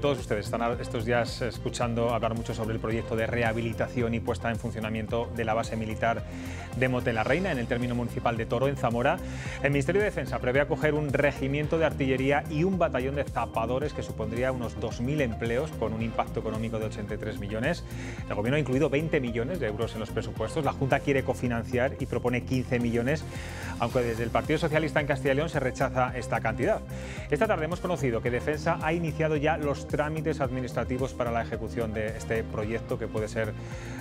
Todos ustedes están estos días escuchando hablar mucho sobre el proyecto de rehabilitación y puesta en funcionamiento de la base militar de Motel la Reina en el término municipal de Toro, en Zamora. El Ministerio de Defensa prevé acoger un regimiento de artillería y un batallón de zapadores que supondría unos 2.000 empleos con un impacto económico de 83 millones. El Gobierno ha incluido 20 millones de euros en los presupuestos. La Junta quiere cofinanciar y propone 15 millones, aunque desde el Partido Socialista en Castilla y León se rechaza esta cantidad. Esta tarde hemos conocido que Defensa ha iniciado ya los trámites administrativos para la ejecución de este proyecto que puede ser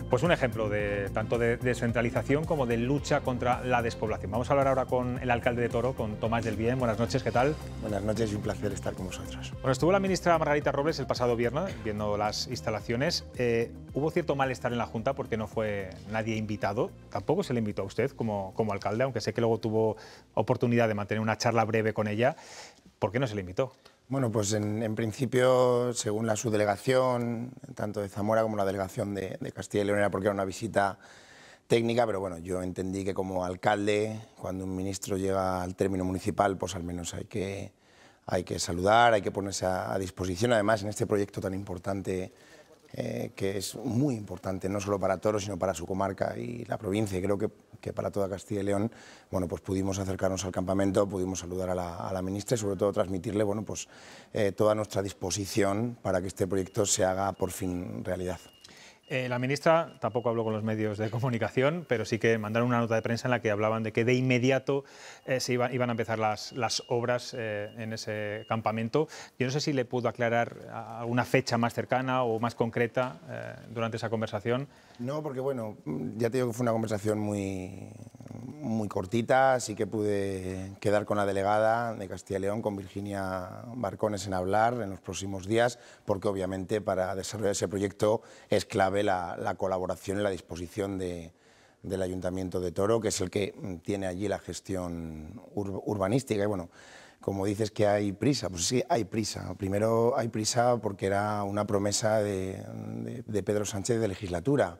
pues, un ejemplo de, tanto de descentralización como de lucha contra la despoblación. Vamos a hablar ahora con el alcalde de Toro, con Tomás del Bien. Buenas noches, ¿qué tal? Buenas noches y un placer estar con vosotros. Bueno, estuvo la ministra Margarita Robles el pasado viernes viendo las instalaciones. Eh, hubo cierto malestar en la Junta porque no fue nadie invitado. Tampoco se le invitó a usted como, como alcalde, aunque sé que luego tuvo oportunidad de mantener una charla breve con ella. ¿Por qué no se le invitó? Bueno, pues en, principio, según la subdelegación, tanto de Zamora como la delegación de, Castilla y León, porque era una visita técnica, pero bueno, yo entendí que como alcalde, cuando un ministro llega al término municipal, pues al menos hay que, hay que saludar, hay que ponerse a disposición. Además, en este proyecto tan importante eh, que es muy importante, no solo para Toro, sino para su comarca y la provincia. Y creo que, para toda Castilla y León, bueno, pues pudimos acercarnos al campamento, pudimos saludar a la, ministra y sobre todo transmitirle, pues eh, toda nuestra disposición para que este proyecto se haga por fin realidad. Eh, la ministra tampoco habló con los medios de comunicación, pero sí que mandaron una nota de prensa en la que hablaban de que de inmediato eh, se iban a empezar las, obras eh, en ese campamento. Yo no sé si le pudo aclarar alguna fecha más cercana o más concreta durante esa conversación. No, porque bueno, ya te digo que fue una conversación muy, muy cortita, así que pude quedar con la delegada de Castilla y León, con Virginia Barcones, en hablar en los próximos días, porque obviamente para desarrollar ese proyecto es clave la, colaboración y la disposición del Ayuntamiento de Toro, que es el que tiene allí la gestión urbanística. Y bueno, como dices que hay prisa, pues sí, hay prisa. Primero hay prisa porque era una promesa de Pedro Sánchez de legislatura.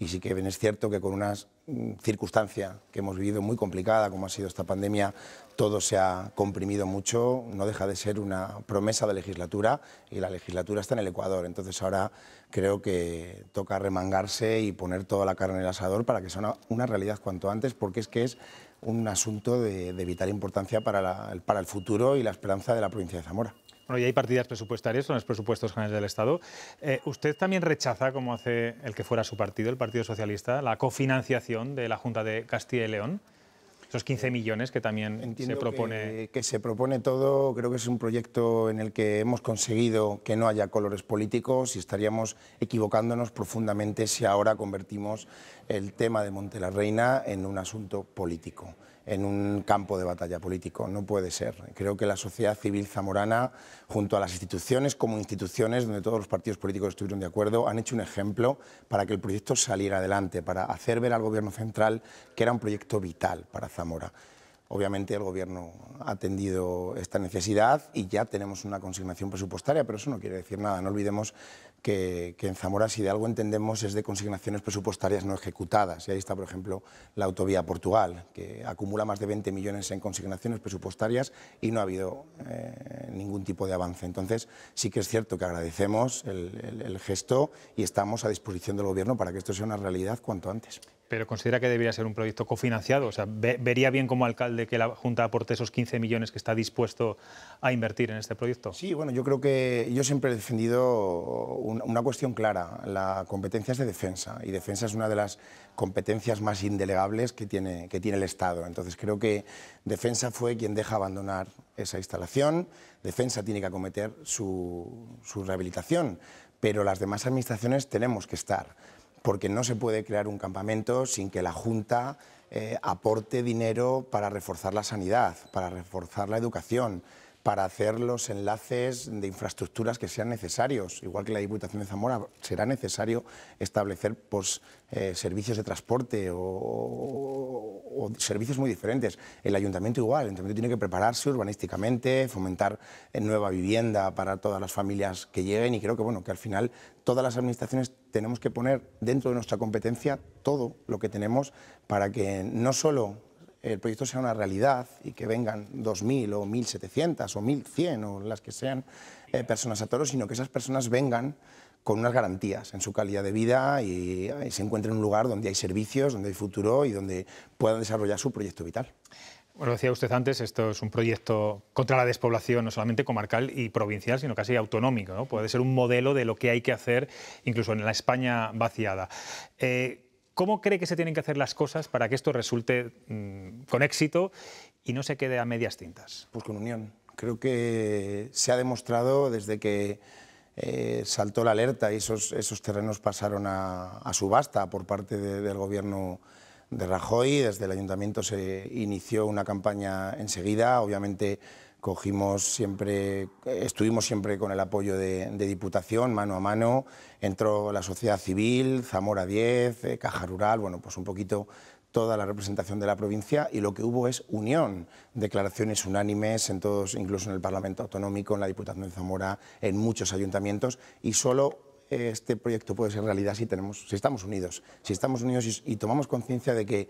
Y sí que es cierto que con una mm, circunstancia que hemos vivido muy complicada, como ha sido esta pandemia, todo se ha comprimido mucho, no deja de ser una promesa de legislatura y la legislatura está en el Ecuador. Entonces ahora creo que toca remangarse y poner toda la carne en el asador para que sea una, realidad cuanto antes, porque es que es un asunto de, vital importancia para, para el futuro y la esperanza de la provincia de Zamora. Bueno, y hay partidas presupuestarias son los presupuestos generales del Estado. Eh, ¿Usted también rechaza, como hace el que fuera su partido, el Partido Socialista, la cofinanciación de la Junta de Castilla y León? Esos 15 eh, millones que también se propone. Que, que, se propone todo, creo que es un proyecto en el que hemos conseguido que no haya colores políticos y estaríamos equivocándonos profundamente si ahora convertimos el tema de Monte en un asunto político en un campo de batalla político. No puede ser. Creo que la sociedad civil zamorana, junto a las instituciones como instituciones, donde todos los partidos políticos estuvieron de acuerdo, han hecho un ejemplo para que el proyecto saliera adelante, para hacer ver al gobierno central que era un proyecto vital para Zamora. Obviamente el Gobierno ha atendido esta necesidad y ya tenemos una consignación presupuestaria, pero eso no quiere decir nada. No olvidemos que, en Zamora, si de algo entendemos, es de consignaciones presupuestarias no ejecutadas. Y ahí está, por ejemplo, la autovía Portugal, que acumula más de 20 millones en consignaciones presupuestarias y no ha habido eh, ningún tipo de avance. Entonces, sí que es cierto que agradecemos el gesto y estamos a disposición del Gobierno para que esto sea una realidad cuanto antes. Pero considera que debería ser un proyecto cofinanciado. O sea, vería bien como alcalde que la Junta aporte esos 15 millones que está dispuesto a invertir en este proyecto. Sí, bueno, yo creo que yo siempre he defendido una, cuestión clara. La competencia es de defensa y defensa es una de las competencias más indelegables que tiene, que tiene el Estado. Entonces creo que defensa fue quien deja abandonar esa instalación. Defensa tiene que acometer su, su rehabilitación, pero las demás administraciones tenemos que estar porque no se puede crear un campamento sin que la Junta eh, aporte dinero para reforzar la sanidad, para reforzar la educación, para hacer los enlaces de infraestructuras que sean necesarios. Igual que la Diputación de Zamora, será necesario establecer pues, eh, servicios de transporte o, servicios muy diferentes. El ayuntamiento igual, el ayuntamiento tiene que prepararse urbanísticamente, fomentar eh, nueva vivienda para todas las familias que lleguen y creo que, bueno, que al final todas las administraciones tenemos que poner dentro de nuestra competencia todo lo que tenemos para que no solo el proyecto sea una realidad y que vengan 2.000 o 1.700 o 1.100 o las que sean eh, personas a toro, sino que esas personas vengan con unas garantías en su calidad de vida y, se encuentren en un lugar donde hay servicios, donde hay futuro y donde puedan desarrollar su proyecto vital. Bueno, decía usted antes, esto es un proyecto contra la despoblación, no solamente comarcal y provincial, sino casi autonómico. ¿no? Puede ser un modelo de lo que hay que hacer, incluso en la España vaciada. Eh, ¿Cómo cree que se tienen que hacer las cosas para que esto resulte mm, con éxito y no se quede a medias tintas? Pues con unión. Creo que se ha demostrado desde que eh, saltó la alerta y esos, esos terrenos pasaron a, subasta por parte del gobierno de Rajoy. Desde el ayuntamiento se inició una campaña enseguida, obviamente cogimos siempre, estuvimos siempre con el apoyo de, Diputación, mano a mano, entró la sociedad civil, Zamora 10, eh, Caja Rural, bueno, pues un poquito toda la representación de la provincia y lo que hubo es unión, declaraciones unánimes en todos, incluso en el Parlamento Autonómico, en la Diputación de Zamora, en muchos ayuntamientos y solo eh, este proyecto puede ser realidad si, tenemos, si estamos unidos, si estamos unidos y tomamos conciencia de que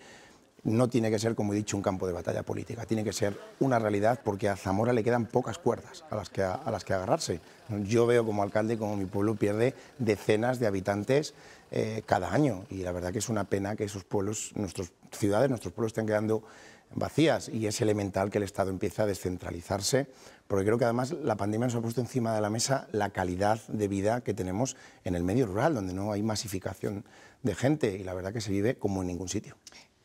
no tiene que ser, como he dicho, un campo de batalla política, tiene que ser una realidad porque a Zamora le quedan pocas cuerdas a las que, a, las que agarrarse. Yo veo como alcalde como mi pueblo pierde decenas de habitantes eh, cada año y la verdad que es una pena que esos pueblos, nuestras ciudades, nuestros pueblos estén quedando vacías y es elemental que el Estado empiece a descentralizarse, porque creo que además la pandemia nos ha puesto encima de la mesa la calidad de vida que tenemos en el medio rural, donde no hay masificación de gente y la verdad que se vive como en ningún sitio.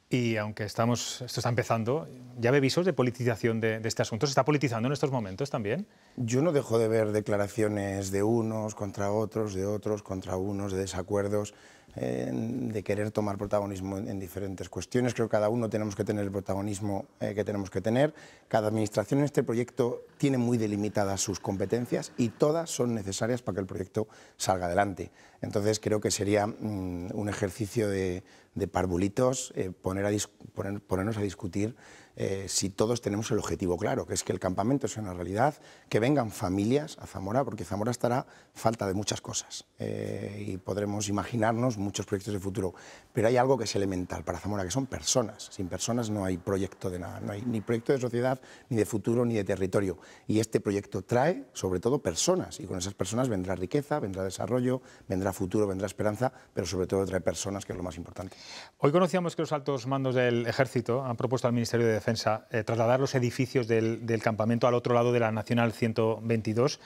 Y aunque estamos, esto está empezando, ¿ya ve visos de politización de, de, este asunto? ¿Se está politizando en estos momentos también? Yo no dejo de ver declaraciones de unos contra otros, de otros contra unos, de desacuerdos de querer tomar protagonismo en, diferentes cuestiones. Creo que cada uno tenemos que tener el protagonismo eh, que tenemos que tener. Cada administración en este proyecto tiene muy delimitadas sus competencias y todas son necesarias para que el proyecto salga adelante. Entonces creo que sería mm, un ejercicio de, de parvulitos eh, ponernos a discutir eh, si todos tenemos el objetivo claro, que es que el campamento sea una realidad, que vengan familias a Zamora, porque Zamora estará falta de muchas cosas eh, y podremos imaginarnos muchos proyectos de futuro. Pero hay algo que es elemental para Zamora, que son personas. Sin personas no hay proyecto de nada, no hay ni proyecto de sociedad, ni de futuro, ni de territorio. Y este proyecto trae, sobre todo, personas. Y con esas personas vendrá riqueza, vendrá desarrollo, vendrá futuro, vendrá esperanza, pero sobre todo trae personas, que es lo más importante. Hoy conocíamos que los altos mandos del Ejército han propuesto al Ministerio de eh, trasladar los edificios del, campamento al otro lado de la Nacional 122,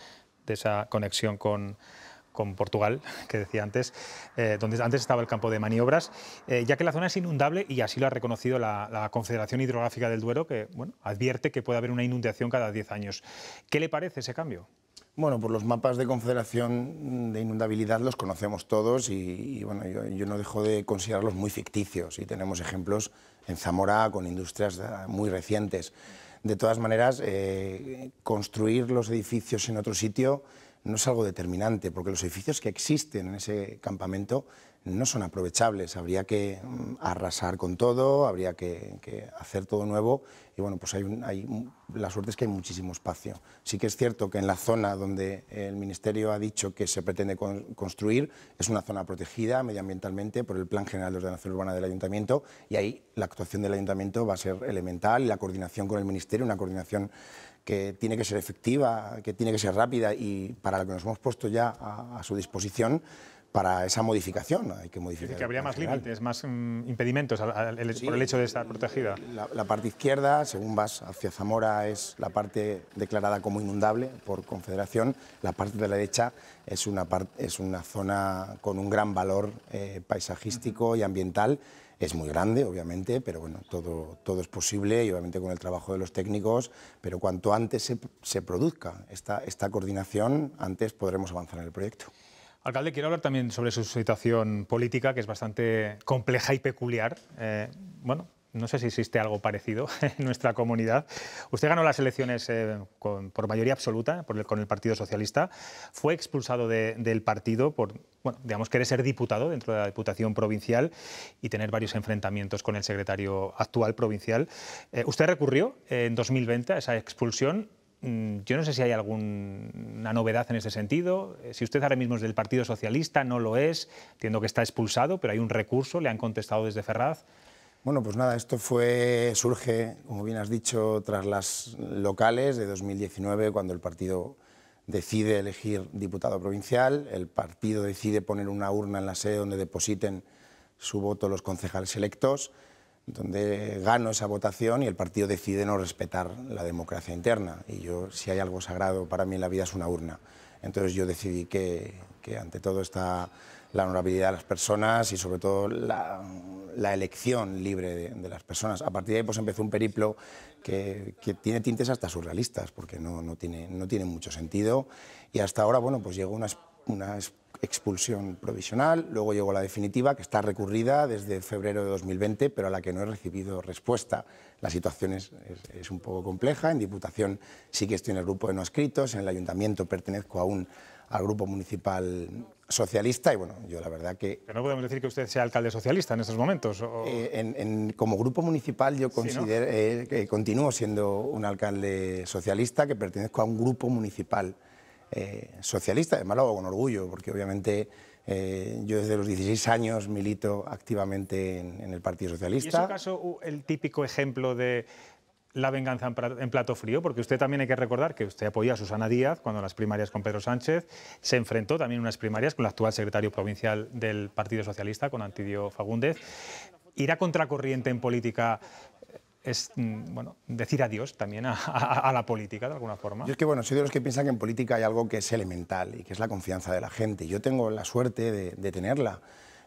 de esa conexión con, Portugal, que decía antes, eh, donde antes estaba el campo de maniobras, eh, ya que la zona es inundable y así lo ha reconocido la, Confederación Hidrográfica del Duero, que bueno, advierte que puede haber una inundación cada 10 años. ¿Qué le parece ese cambio? Bueno, por los mapas de confederación de inundabilidad los conocemos todos y, bueno, yo, no dejo de considerarlos muy ficticios y tenemos ejemplos en Zamora con industrias ah, muy recientes. De todas maneras, eh, construir los edificios en otro sitio no es algo determinante, porque los edificios que existen en ese campamento no son aprovechables, habría que mm, arrasar con todo, habría que, hacer todo nuevo y bueno, pues hay, hay, la suerte es que hay muchísimo espacio. Sí que es cierto que en la zona donde el Ministerio ha dicho que se pretende construir es una zona protegida medioambientalmente por el Plan General de Ordenación Urbana del Ayuntamiento y ahí la actuación del Ayuntamiento va a ser elemental y la coordinación con el Ministerio, una coordinación que tiene que ser efectiva, que tiene que ser rápida y para la que nos hemos puesto ya a su disposición para esa modificación. Hay que modificar. que habría más límites, más mm, impedimentos por el hecho de estar protegida. Eh, la, parte izquierda, según vas hacia Zamora, es la parte declarada como inundable por Confederación. La parte de la derecha es una, zona con un gran valor eh, paisajístico y ambiental. Es muy grande, obviamente, pero bueno, todo, es posible y obviamente con el trabajo de los técnicos, pero cuanto antes se, produzca esta coordinación, antes podremos avanzar en el proyecto. Alcalde, quiero hablar también sobre su situación política, que es bastante compleja y peculiar. Eh, bueno, no sé si existe algo parecido en nuestra comunidad. Usted ganó las elecciones eh, por mayoría absoluta con el Partido Socialista, fue expulsado del partido por, bueno, digamos, querer ser diputado dentro de la Diputación Provincial y tener varios enfrentamientos con el secretario actual provincial. Eh, usted recurrió en 2020 a esa expulsión Mm, yo no sé si hay alguna novedad en ese sentido. Eh, si usted ahora mismo es del Partido Socialista, no lo es. Entiendo que está expulsado, pero hay un recurso, le han contestado desde Ferraz. Bueno, pues nada, esto fue, surge, como bien has dicho, tras las locales de 2019, cuando el partido decide elegir diputado provincial, el partido decide poner una urna en la sede donde depositen su voto los concejales electos donde gano esa votación y el partido decide no respetar la democracia interna. Y yo, si hay algo sagrado para mí en la vida, es una urna. Entonces yo decidí que, que ante todo está la honorabilidad de las personas y sobre todo la, elección libre de, las personas. A partir de ahí pues empezó un periplo que, que tiene tintes hasta surrealistas, porque no, no, tiene, no tiene mucho sentido. Y hasta ahora, bueno, pues llegó una una expulsión provisional, luego llegó la definitiva, que está recurrida desde febrero de 2020, pero a la que no he recibido respuesta. La situación es, un poco compleja, en Diputación sí que estoy en el grupo de no escritos, en el Ayuntamiento pertenezco aún al grupo municipal socialista y bueno, yo la verdad que... Pero no podemos decir que usted sea alcalde socialista en estos momentos. Eh, como grupo municipal yo considero, eh, que continúo siendo un alcalde socialista que pertenezco a un grupo municipal eh, socialista. Además lo hago con orgullo, porque obviamente eh, yo desde los 16 años milito activamente en, el Partido Socialista. ¿Y es caso uh, el típico ejemplo de la venganza en plato frío, porque usted también hay que recordar que usted apoyó a Susana Díaz cuando las primarias con Pedro Sánchez, se enfrentó también unas primarias con el actual secretario provincial del Partido Socialista, con Antidio Fagúndez. ¿Irá contracorriente en política es mm, bueno, decir adiós también a, la política de alguna forma. Yo es que bueno, soy de los que piensan que en política hay algo que es elemental y que es la confianza de la gente. Yo tengo la suerte de, tenerla.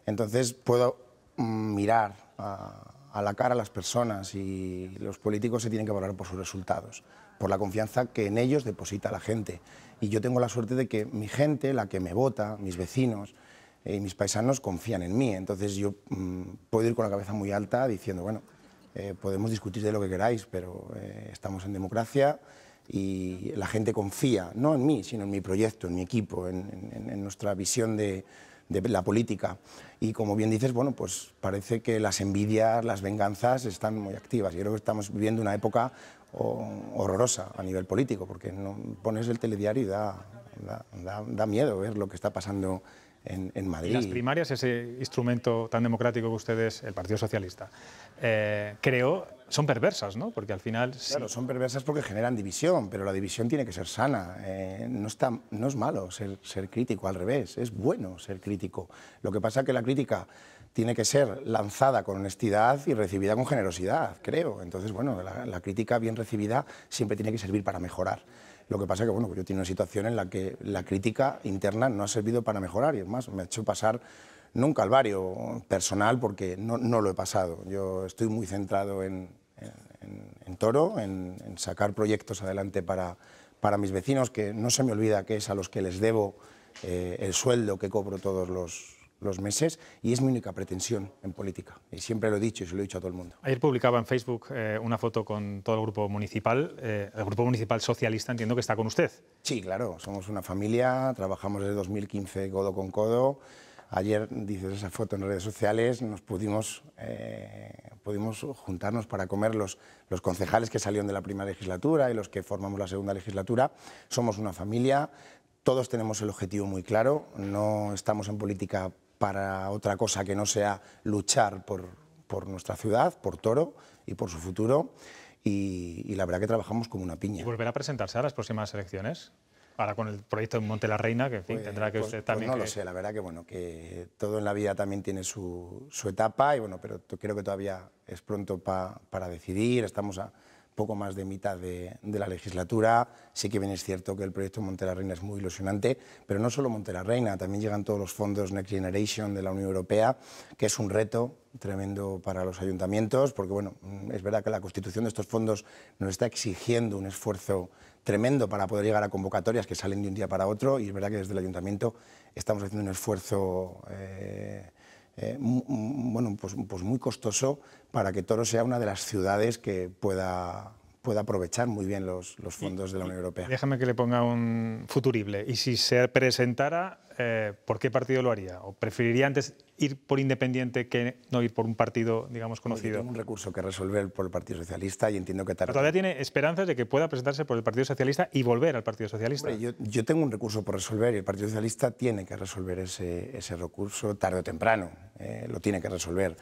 Entonces puedo mm, mirar a, la cara a las personas y los políticos se tienen que valorar por sus resultados, por la confianza que en ellos deposita la gente. Y yo tengo la suerte de que mi gente, la que me vota, mis vecinos y eh, mis paisanos confían en mí. Entonces yo mm, puedo ir con la cabeza muy alta diciendo, bueno, eh, podemos discutir de lo que queráis, pero eh, estamos en democracia y la gente confía, no en mí, sino en mi proyecto, en mi equipo, en, nuestra visión de, la política. Y como bien dices, bueno, pues parece que las envidias, las venganzas están muy activas. Yo creo que estamos viviendo una época oh, horrorosa a nivel político, porque no pones el telediario y da, da, da, da miedo ver lo que está pasando en, Madrid. las primarias, ese instrumento tan democrático que ustedes, el Partido Socialista, eh, creo, son perversas, ¿no? Porque al final... Claro, son perversas porque generan división, pero la división tiene que ser sana. Eh, no, está, no es malo ser, ser crítico, al revés, es bueno ser crítico. Lo que pasa es que la crítica tiene que ser lanzada con honestidad y recibida con generosidad, creo. Entonces, bueno, la crítica bien recibida siempre tiene que servir para mejorar. Lo que pasa es que bueno, yo tengo una situación en la que la crítica interna no ha servido para mejorar y es más, me ha hecho pasar nunca un calvario personal porque no, lo he pasado. Yo estoy muy centrado en, Toro, en, sacar proyectos adelante para, para mis vecinos, que no se me olvida que es a los que les debo eh, el sueldo que cobro todos los, los meses y es mi única pretensión en política. Y siempre lo he dicho y se lo he dicho a todo el mundo. Ayer publicaba en Facebook eh, una foto con todo el grupo municipal. Eh, el grupo municipal socialista entiendo que está con usted. Sí, claro. Somos una familia, trabajamos desde 2015 codo con codo. Ayer, dices esa foto en redes sociales, nos pudimos, eh, pudimos juntarnos para comer los, los concejales que salieron de la primera legislatura y los que formamos la segunda legislatura. Somos una familia, todos tenemos el objetivo muy claro, no estamos en política para otra cosa que no sea luchar por, por nuestra ciudad, por Toro y por su futuro. Y, la verdad que trabajamos como una piña. ¿Y volverá a presentarse a las próximas elecciones? Ahora con el proyecto de Monte la Reina, que pues, tendrá que pues, usted pues también... Pues no lo sé, la verdad que bueno, que todo en la vida también tiene su, etapa y bueno, pero creo que todavía es pronto para decidir, estamos a, poco más de mitad de, la legislatura. Sí que bien es cierto que el proyecto Monterrey Reina es muy ilusionante, pero no solo Monterrey, Reina, también llegan todos los fondos Next Generation de la Unión Europea, que es un reto tremendo para los ayuntamientos, porque bueno, es verdad que la constitución de estos fondos nos está exigiendo un esfuerzo tremendo para poder llegar a convocatorias que salen de un día para otro y es verdad que desde el ayuntamiento estamos haciendo un esfuerzo eh, eh, bueno, pues, pues, muy costoso para que Toro sea una de las ciudades que pueda, pueda aprovechar muy bien los, fondos de la Unión Europea. Déjame que le ponga un futurible. Y si se presentara, eh, ¿por qué partido lo haría? ¿O preferiría antes ir por independiente que no ir por un partido, digamos, conocido. Tengo un recurso que resolver por el Partido Socialista y entiendo que tarde. todavía tiene esperanzas de que pueda presentarse por el Partido Socialista y volver al Partido Socialista. yo, tengo un recurso por resolver y el Partido Socialista tiene que resolver ese, recurso tarde o temprano. Eh, lo tiene que resolver.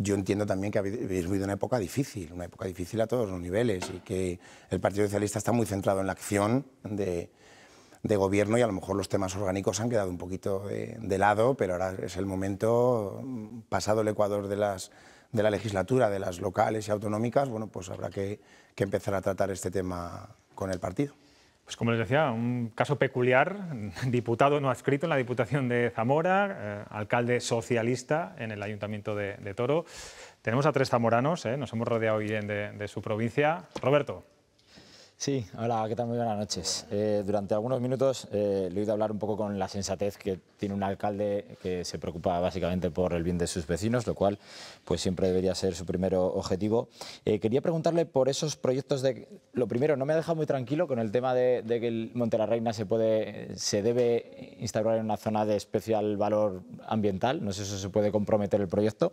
Yo entiendo también que habéis vivido una época difícil, una época difícil a todos los niveles y que el Partido Socialista está muy centrado en la acción de de gobierno y a lo mejor los temas orgánicos han quedado un poquito eh, de, lado, pero ahora es el momento, mm, pasado el Ecuador de las de la legislatura, de las locales y autonómicas, bueno, pues habrá que, empezar a tratar este tema con el partido. Pues como les decía, un caso peculiar, diputado no adscrito en la Diputación de Zamora, eh, alcalde socialista en el Ayuntamiento de, Toro. Tenemos a tres zamoranos, eh, nos hemos rodeado bien de, de su provincia. Roberto, Sí, hola, ¿qué tal? Muy buenas noches. Eh, durante algunos minutos eh, le he oído hablar un poco con la sensatez que tiene un alcalde que se preocupa básicamente por el bien de sus vecinos, lo cual pues siempre debería ser su primer objetivo. Eh, quería preguntarle por esos proyectos de... Lo primero, no me ha dejado muy tranquilo con el tema de, que el Monte la Reina se, puede, se debe instaurar en una zona de especial valor ambiental. No sé si se puede comprometer el proyecto.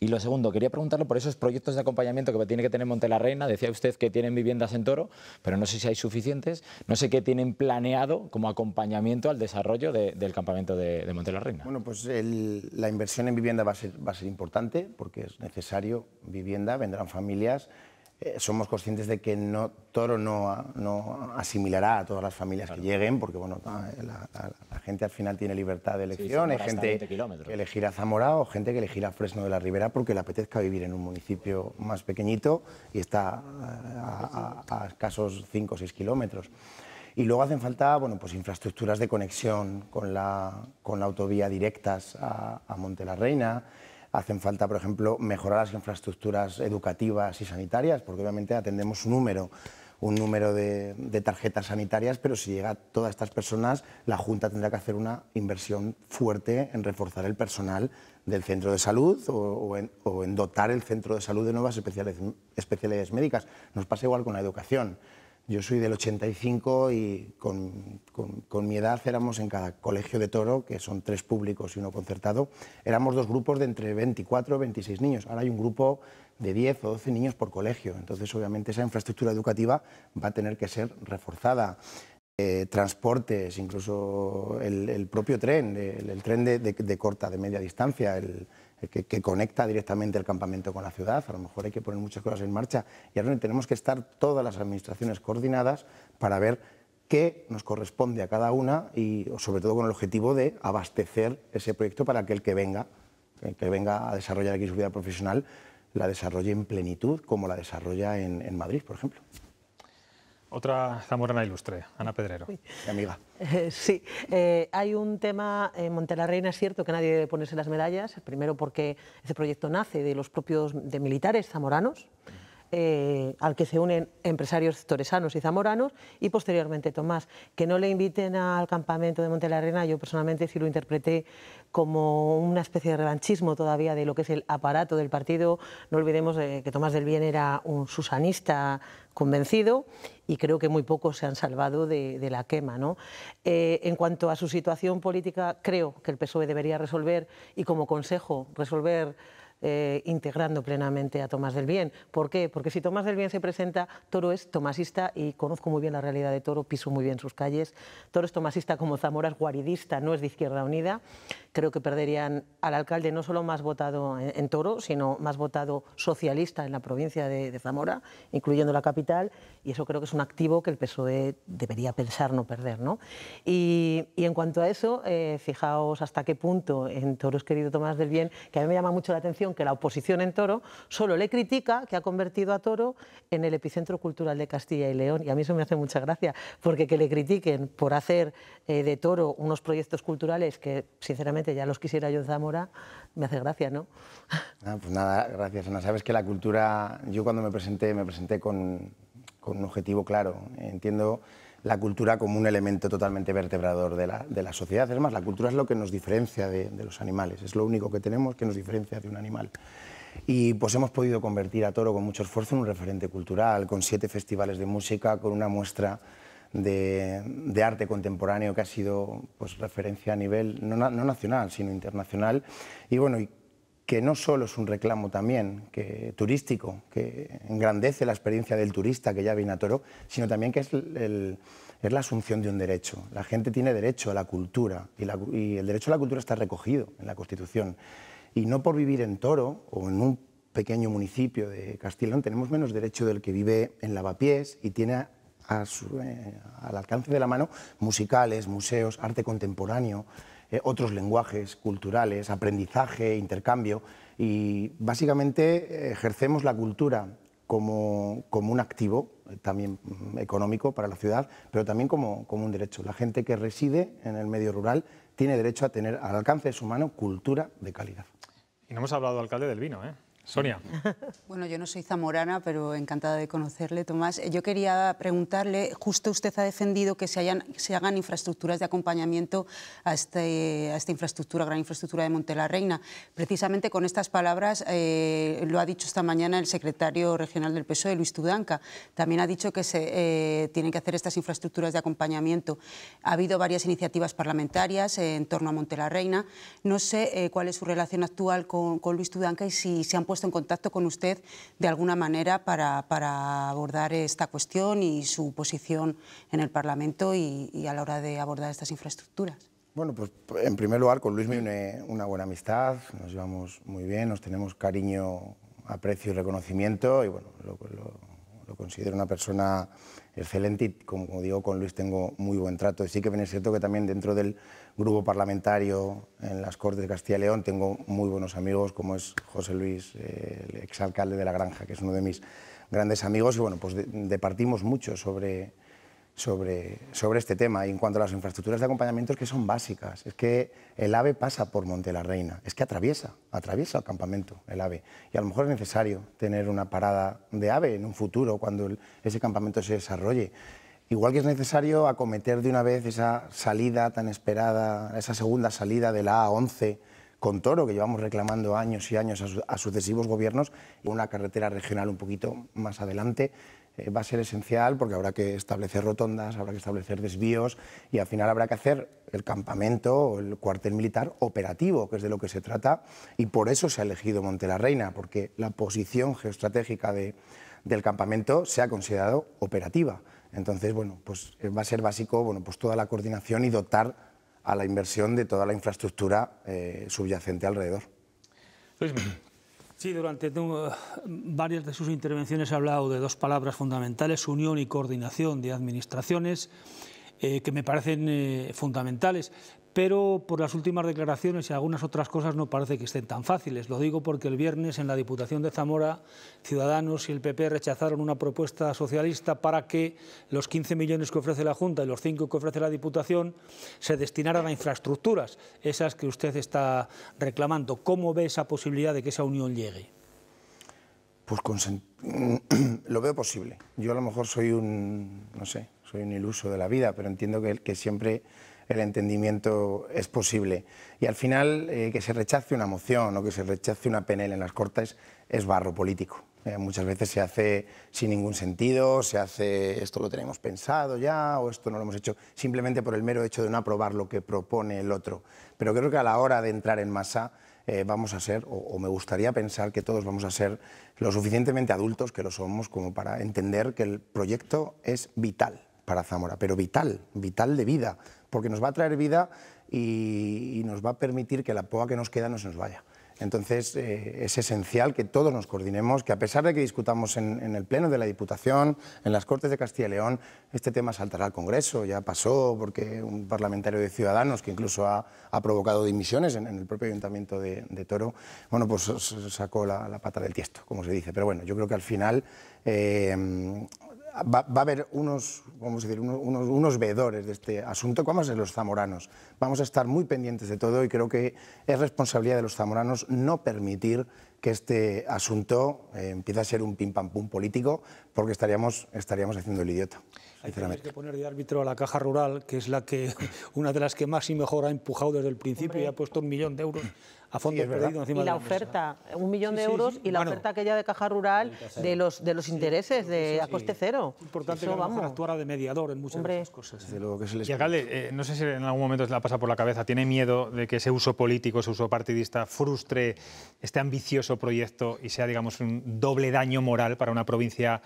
Y lo segundo, quería preguntarle por esos proyectos de acompañamiento que tiene que tener Reina. Decía usted que tienen viviendas en Toro, pero no sé si hay suficientes. No sé qué tienen planeado como acompañamiento al desarrollo del campamento de, Montelarreina. Bueno, pues la inversión en vivienda va a, ser, va a ser importante porque es necesario vivienda, vendrán familias. Eh, somos conscientes de que no, Toro no, asimilará a todas las familias que lleguen, porque ah, eh, la, gente al final tiene libertad de elección, hay gente que elegirá Zamora o gente que elegirá Fresno de la Ribera porque le apetezca vivir en un municipio más pequeñito y está eh, a, escasos 5 o 6 kilómetros. Y luego hacen falta pues infraestructuras de conexión con la, autovía directas a, a Monte la Reina, Hacen falta, por ejemplo, mejorar las infraestructuras educativas y sanitarias, porque obviamente atendemos un número un número de, tarjetas sanitarias, pero si llega a todas estas personas, la Junta tendrá que hacer una inversión fuerte en reforzar el personal del centro de salud o, en, dotar el centro de salud de nuevas especialidades médicas. Nos pasa igual con la educación. Yo soy del 85 y con, mi edad éramos en cada colegio de toro, que son tres públicos y uno concertado, éramos dos grupos de entre 24 y 26 niños. Ahora hay un grupo de 10 o 12 niños por colegio. Entonces, obviamente, esa infraestructura educativa va a tener que ser reforzada. Eh, transportes, incluso el, propio tren, el, tren de, de corta, de media distancia, el, que, conecta directamente el campamento con la ciudad. A lo mejor hay que poner muchas cosas en marcha y ahora tenemos que estar todas las administraciones coordinadas para ver qué nos corresponde a cada una y sobre todo con el objetivo de abastecer ese proyecto para que el que venga, eh, que venga a desarrollar aquí su vida profesional la desarrolle en plenitud como la desarrolla en Madrid, por ejemplo. Otra zamorana ilustre, Ana Pedrero, amiga. Eh, sí, eh, hay un tema en Montelarreina, es cierto que nadie debe ponerse las medallas, primero porque ese proyecto nace de los propios de militares zamoranos, eh, al que se unen empresarios toresanos y zamoranos, y posteriormente Tomás. Que no le inviten al campamento de Monte yo personalmente sí lo interpreté como una especie de revanchismo todavía de lo que es el aparato del partido. No olvidemos eh, que Tomás del Bien era un susanista convencido y creo que muy pocos se han salvado de, la quema. ¿no? Eh, en cuanto a su situación política, creo que el PSOE debería resolver y como consejo resolver eh, integrando plenamente a Tomás del Bien. ¿Por qué? Porque si Tomás del Bien se presenta, Toro es tomasista y conozco muy bien la realidad de Toro, piso muy bien sus calles. Toro es tomasista como Zamora es guaridista, no es de Izquierda Unida creo que perderían al alcalde no solo más votado en, Toro, sino más votado socialista en la provincia de, Zamora, incluyendo la capital, y eso creo que es un activo que el PSOE debería pensar no perder. ¿no? Y, en cuanto a eso, eh, fijaos hasta qué punto en Toro es querido Tomás del Bien, que a mí me llama mucho la atención que la oposición en Toro solo le critica que ha convertido a Toro en el epicentro cultural de Castilla y León, y a mí eso me hace mucha gracia, porque que le critiquen por hacer eh, de Toro unos proyectos culturales que, sinceramente, ya los quisiera yo Zamora, me hace gracia, ¿no? Ah, pues nada, gracias, Ana. Sabes que la cultura, yo cuando me presenté, me presenté con, un objetivo claro. Entiendo la cultura como un elemento totalmente vertebrador de la, de sociedad. Es más, la cultura es lo que nos diferencia de, de, los animales, es lo único que tenemos que nos diferencia de un animal. Y pues hemos podido convertir a Toro con mucho esfuerzo en un referente cultural, con siete festivales de música, con una muestra de, arte contemporáneo que ha sido pues, referencia a nivel no, nacional, sino internacional. Y bueno, y que no solo es un reclamo también que, turístico, que engrandece la experiencia del turista que ya viene a Toro, sino también que es, el, es la asunción de un derecho. La gente tiene derecho a la cultura y, y el derecho a la cultura está recogido en la Constitución. Y no por vivir en Toro o en un pequeño municipio de Castellón tenemos menos derecho del que vive en Lavapiés y tiene eh, al alcance de la mano musicales, museos, arte contemporáneo, eh, otros lenguajes culturales, aprendizaje, intercambio. Y básicamente eh, ejercemos la cultura como, un activo también mm, económico para la ciudad, pero también como, como un derecho. La gente que reside en el medio rural tiene derecho a tener al alcance de su mano cultura de calidad. Y no hemos hablado, alcalde, del vino, ¿eh? Sonia. Bueno, yo no soy zamorana, pero encantada de conocerle, Tomás. Yo quería preguntarle, justo usted ha defendido que se, hagan infraestructuras de acompañamiento a, este, a, esta infraestructura, gran infraestructura de Montelarreina. Precisamente con estas palabras eh, lo ha dicho esta mañana el secretario regional del PSOE, Luis Tudanca. También ha dicho que se eh, tienen que hacer estas infraestructuras de acompañamiento. Ha habido varias iniciativas parlamentarias eh, en torno a Montelarreina. No sé cuál es su relación actual con, con Luis Tudanca y si se han puesto puesto en contacto con usted de alguna manera para, abordar esta cuestión y su posición en el Parlamento y, a la hora de abordar estas infraestructuras. Bueno, pues en primer lugar con Luis me une una buena amistad, nos llevamos muy bien, nos tenemos cariño, aprecio y reconocimiento y bueno, lo lo considero una persona excelente y, como digo, con Luis tengo muy buen trato. Y sí que es cierto que también dentro del grupo parlamentario en las Cortes de Castilla y León tengo muy buenos amigos, como es José Luis, eh, el exalcalde de La Granja, que es uno de mis grandes amigos. Y bueno, pues departimos mucho sobre sobre, este tema. Y en cuanto a las infraestructuras de acompañamiento, es que son básicas. Es que el AVE pasa por Monte la Reina, es que atraviesa, atraviesa el campamento el AVE. Y a lo mejor es necesario tener una parada de AVE en un futuro, cuando ese campamento se desarrolle. Igual que es necesario acometer de una vez esa salida tan esperada, esa segunda salida de la A11 con Toro, que llevamos reclamando años y años a, a sucesivos gobiernos, y una carretera regional un poquito más adelante, eh, va a ser esencial porque habrá que establecer rotondas, habrá que establecer desvíos y al final habrá que hacer el campamento o el cuartel militar operativo, que es de lo que se trata, y por eso se ha elegido Monte la Reina, porque la posición geoestratégica del campamento se ha considerado operativa. Entonces, bueno, pues eh, va a ser básico bueno, pues toda la coordinación y dotar a la inversión de toda la infraestructura eh, subyacente alrededor. Sí, durante varias de sus intervenciones ha hablado de dos palabras fundamentales, unión y coordinación de administraciones, eh, que me parecen eh, fundamentales, pero por las últimas declaraciones y algunas otras cosas no parece que estén tan fáciles. Lo digo porque el viernes en la Diputación de Zamora, Ciudadanos y el PP rechazaron una propuesta socialista para que los 15 millones que ofrece la Junta y los 5 que ofrece la Diputación se destinaran a infraestructuras, esas que usted está reclamando. ¿Cómo ve esa posibilidad de que esa unión llegue? Pues lo veo posible. Yo a lo mejor soy un, no sé, soy un iluso de la vida, pero entiendo que, que siempre el entendimiento es posible. Y al final, eh, que se rechace una moción o que se rechace una PNL en las cortes es barro político. Eh, muchas veces se hace sin ningún sentido, se hace esto lo tenemos pensado ya o esto no lo hemos hecho, simplemente por el mero hecho de no aprobar lo que propone el otro. Pero creo que a la hora de entrar en masa eh, vamos a ser, o, me gustaría pensar que todos vamos a ser lo suficientemente adultos que lo somos como para entender que el proyecto es vital para Zamora, pero vital, vital de vida, porque nos va a traer vida y, nos va a permitir que la poa que nos queda no se nos vaya. Entonces, eh, es esencial que todos nos coordinemos, que a pesar de que discutamos en, el Pleno de la Diputación, en las Cortes de Castilla y León, este tema saltará al Congreso, ya pasó, porque un parlamentario de Ciudadanos, que incluso ha, provocado dimisiones en, el propio Ayuntamiento de, Toro, bueno, pues sacó la, pata del tiesto, como se dice. Pero bueno, yo creo que al final eh, va, a haber unos, vamos a decir, unos, unos veedores de este asunto, como vamos los zamoranos. Vamos a estar muy pendientes de todo y creo que es responsabilidad de los zamoranos no permitir que este asunto eh, empiece a ser un pim pam pum político, porque estaríamos, estaríamos haciendo el idiota. Hay que poner de árbitro a la Caja Rural, que es la que una de las que más y mejor ha empujado desde el principio y ha puesto un millón de euros a fondo y la, oferta, un millón de euros y la oferta aquella de Caja Rural de los, de los intereses de a coste cero. importante Eso, que vamos. de mediador en muchas cosas. ¿eh? y alcalde, eh, no sé si en algún momento se la pasa por la cabeza, ¿tiene miedo de que ese uso político, ese uso partidista frustre este ambicioso proyecto y sea, digamos, un doble daño moral para una provincia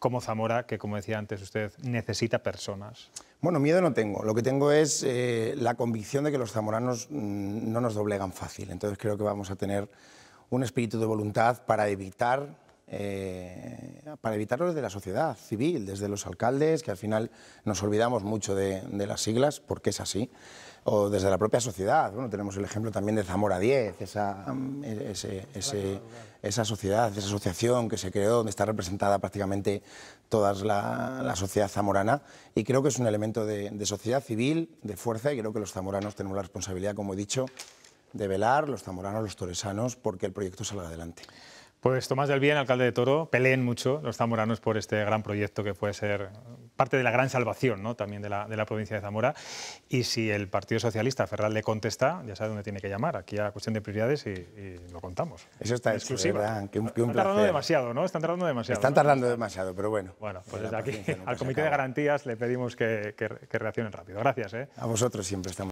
como Zamora, que como decía antes usted, necesita personas? Bueno, miedo no tengo. Lo que tengo es eh, la convicción de que los zamoranos mm, no nos doblegan fácil. Entonces creo que vamos a tener un espíritu de voluntad para evitar eh, para evitarlo desde la sociedad civil, desde los alcaldes, que al final nos olvidamos mucho de, las siglas, porque es así, o desde la propia sociedad. Bueno, tenemos el ejemplo también de Zamora 10, esa, sociedad, esa asociación que se creó, donde está representada prácticamente toda la, sociedad zamorana, y creo que es un elemento de, sociedad civil, de fuerza, y creo que los zamoranos tenemos la responsabilidad, como he dicho, de velar, los zamoranos, los toresanos, porque el proyecto salga adelante. Pues Tomás del Bien, alcalde de Toro, peleen mucho los zamoranos por este gran proyecto que puede ser parte de la gran salvación ¿no? también de la, de la, provincia de Zamora. Y si el Partido Socialista Ferral le contesta, ya sabe dónde tiene que llamar. Aquí a cuestión de prioridades y, lo contamos. Eso está exclusiva. Están tardando demasiado, ¿no? Están tardando demasiado. Están tardando demasiado, pero bueno. Bueno, pues desde aquí al Comité de Garantías le pedimos que, que reaccionen rápido. Gracias. ¿eh? A vosotros siempre estamos.